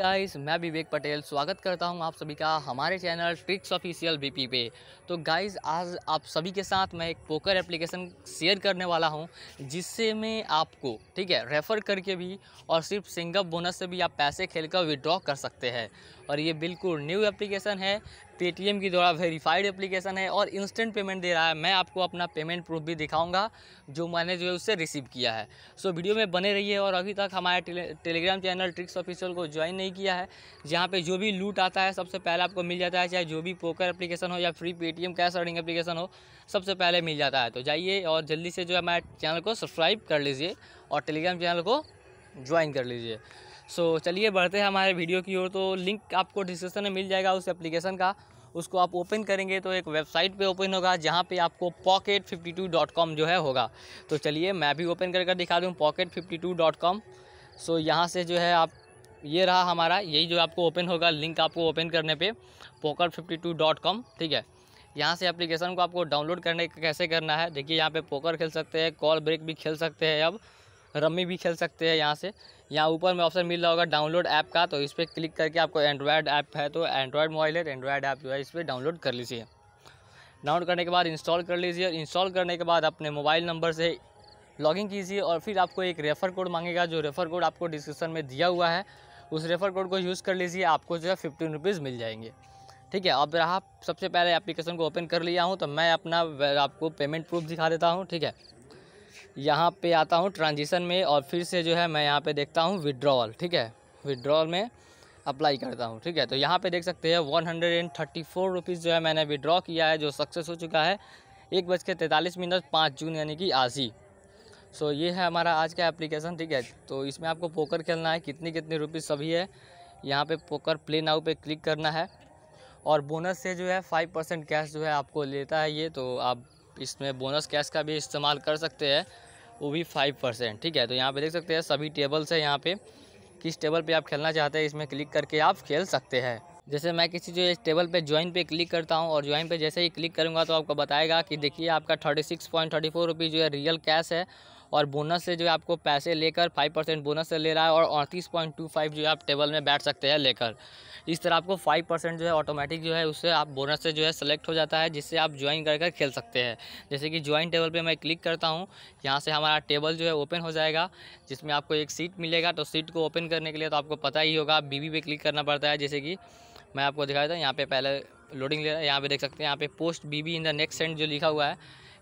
guys मैं विवेक पटेल स्वागत करता हूं आप सभी का हमारे चैनल ट्रिक्स ऑफिशियल बीपी पे तो गाइस आज आप सभी के साथ मैं एक पोकर एप्लीकेशन शेयर करने वाला हूं जिससे मैं आपको ठीक है रेफ़र करके भी और सिर्फ सिंगअप बोनस से भी आप पैसे खेल कर विड्रॉ कर सकते हैं और ये बिल्कुल न्यू एप्लीकेशन है पेटीएम की द्वारा वेरीफाइड एप्लीकेशन है और इंस्टेंट पेमेंट दे रहा है मैं आपको अपना पेमेंट प्रूफ भी दिखाऊंगा जो मैंने जो है उससे रिसीव किया है सो so, वीडियो में बने रहिए और अभी तक हमारे टेले, टेलीग्राम चैनल ट्रिक्स ऑफिशियल को ज्वाइन नहीं किया है जहाँ पर जो भी लूट आता है सबसे पहले आपको मिल जाता है चाहे जो भी पोकर एप्लीकेशन हो या free Paytm cash earning application हो सबसे पहले मिल जाता है तो जाइए और जल्दी से जो है हमारे चैनल को सब्सक्राइब कर लीजिए और टेलीग्राम चैनल को ज्वाइन कर लीजिए सो so, चलिए बढ़ते हैं हमारे वीडियो की ओर तो लिंक आपको डिस्क्रिप्शन में मिल जाएगा उस एप्लीकेशन का उसको आप ओपन करेंगे तो एक वेबसाइट पे ओपन होगा जहाँ पे आपको Pocket fifty two dot com जो है होगा तो चलिए मैं भी ओपन करके कर दिखा दूँ Pocket fifty two dot com so यहाँ से जो है आप ये रहा हमारा यही जो आपको ओपन होगा लिंक आपको ओपन करने पे Pocket fifty two dot com ठीक है यहाँ से एप्लीकेशन को आपको डाउनलोड करने कैसे करना है देखिए यहाँ पे पोकर खेल सकते हैं कॉल ब्रेक भी खेल सकते हैं अब रम्मी भी खेल सकते हैं यहाँ से यहाँ ऊपर में ऑप्शन मिल रहा होगा डाउनलोड ऐप का तो इस पर क्लिक करके आपको एंड्रॉयड ऐप है तो एंड्रॉयड मोबाइल है एंड्रॉयड ऐप जो है इस पर डाउनलोड कर लीजिए डाउनलोड करने के बाद इंस्टॉल कर लीजिए और इंस्टॉल करने के बाद अपने मोबाइल नंबर से लॉगिन कीजिए और फिर आपको एक रेफ़र कोड मांगेगा जो रेफ़र कोड आपको डिस्क्रिप्शन में दिया हुआ है उस रेफ़र कोड को यूज़ कर लीजिए आपको जो है फिफ्टीन रुपीज़ मिल जाएंगे ठीक है अब रहा सबसे पहले एप्लीकेशन को ओपन कर लिया हूँ तो मैं अपना आपको पेमेंट प्रूफ दिखा देता हूँ ठीक है यहाँ पे आता हूँ ट्रांजिशन में और फिर से जो है मैं यहाँ पे देखता हूँ विड्रॉल ठीक है विड्रॉल में अप्लाई करता हूँ ठीक है तो यहाँ पे देख सकते हैं one hundred and thirty four rupees जो है मैंने विड्रॉ किया है जो सक्सेस हो चुका है एक बज के तैंतालीस मिनट पाँच जून यानी कि आज ही सो ये है हमारा आज का एप्लीकेशन ठीक है तो इसमें आपको पोकर खेलना है कितनी कितनी रुपीज़ सभी है यहाँ पे पोकर प्ले नाउ पे क्लिक करना है और बोनस से जो है फाइव परसेंट कैश जो है आपको लेता है ये तो आप इसमें बोनस कैश का भी इस्तेमाल कर सकते हैं वो भी फाइव परसेंट ठीक है तो यहाँ पे देख सकते हैं सभी टेबल्स हैं यहाँ पे किस टेबल पे आप खेलना चाहते हैं इसमें क्लिक करके आप खेल सकते हैं जैसे मैं किसी जो इस टेबल पे ज्वाइन पे क्लिक करता हूँ और ज्वाइन पे जैसे ही क्लिक करूँगा तो आपको बताएगा कि देखिए आपका thirty six point thirty four rupee जो है रियल कैश है और बोनस से जो है आपको पैसे लेकर फाइव परसेंट बोनस से ले रहा है और अड़तीस पॉइंट टू फाइव जो है आप टेबल में बैठ सकते हैं लेकर इस तरह आपको फाइव परसेंट जो है ऑटोमेटिक जो है उससे आप बोनस से जो है सेलेक्ट हो जाता है जिससे आप ज्वाइन कर कर खेल सकते हैं जैसे कि ज्वाइन टेबल पर मैं क्लिक करता हूँ यहाँ से हमारा टेबल जो है ओपन हो जाएगा जिसमें आपको एक सीट मिलेगा तो सीट को ओपन करने के लिए तो आपको पता ही होगा बीबी पे क्लिक करना पड़ता है जैसे कि मैं आपको दिखा देता हूँ यहाँ पे पहले लोडिंग ले रहा है यहाँ पे देख सकते हैं यहाँ पे post BB in the next send जो लिखा हुआ है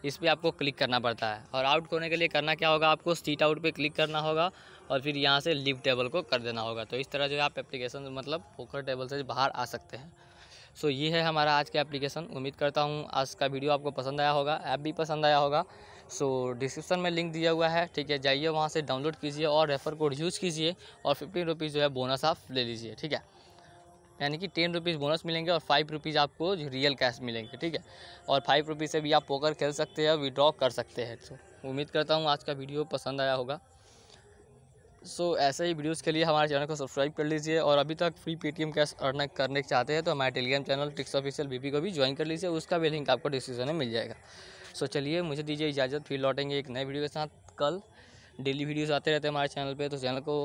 इस पर आपको क्लिक करना पड़ता है और आउट होने के लिए करना क्या होगा आपको सीट आउट पे क्लिक करना होगा और फिर यहाँ से लिव टेबल को कर देना होगा तो इस तरह जो है आप एप्लीकेशन मतलब पोखर टेबल से बाहर आ सकते हैं सो so, ये है हमारा आज का एप्लीकेशन उम्मीद करता हूँ आज का वीडियो आपको पसंद आया होगा ऐप भी पसंद आया होगा सो so, डिस्क्रिप्शन में लिंक दिया हुआ है ठीक है जाइए वहाँ से डाउनलोड कीजिए और रेफ़र कोड यूज़ कीजिए और फिफ्टीन रुपीज़ जो है बोनस आप ले लीजिए ठीक है यानी कि टेन रुपीज़ बोनस मिलेंगे और फाइव रुपीज़ आपको रियल कैश मिलेंगे ठीक है और फाइव रुपीज़ से भी आप पोकर खेल सकते हैं विड्रॉ कर सकते हैं तो उम्मीद करता हूँ आज का वीडियो पसंद आया होगा सो so, ऐसे ही वीडियोस के लिए हमारे चैनल को सब्सक्राइब कर लीजिए और अभी तक फ्री पेटीएम कैश अर्न करने चाहते हैं तो हमारे Telegram channel tricks official BB को भी ज्वाइन कर लीजिए उसका भी लिंक आपको डिस्क्रिप्शन में मिल जाएगा सो so, चलिए मुझे दीजिए इजाज़त फिर लौटेंगे एक नए वीडियो के साथ कल डेली वीडियोज़ आते रहते हैं हमारे चैनल पर तो चैनल को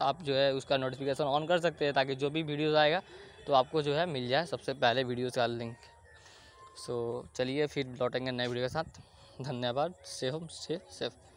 आप जो है उसका नोटिफिकेशन ऑन कर सकते हैं ताकि जो भी वीडियोज़ आएगा तो आपको जो है मिल जाए सबसे पहले वीडियोज़ का लिंक सो चलिए फिर लौटेंगे नए वीडियो के साथ धन्यवाद से होम से सेफ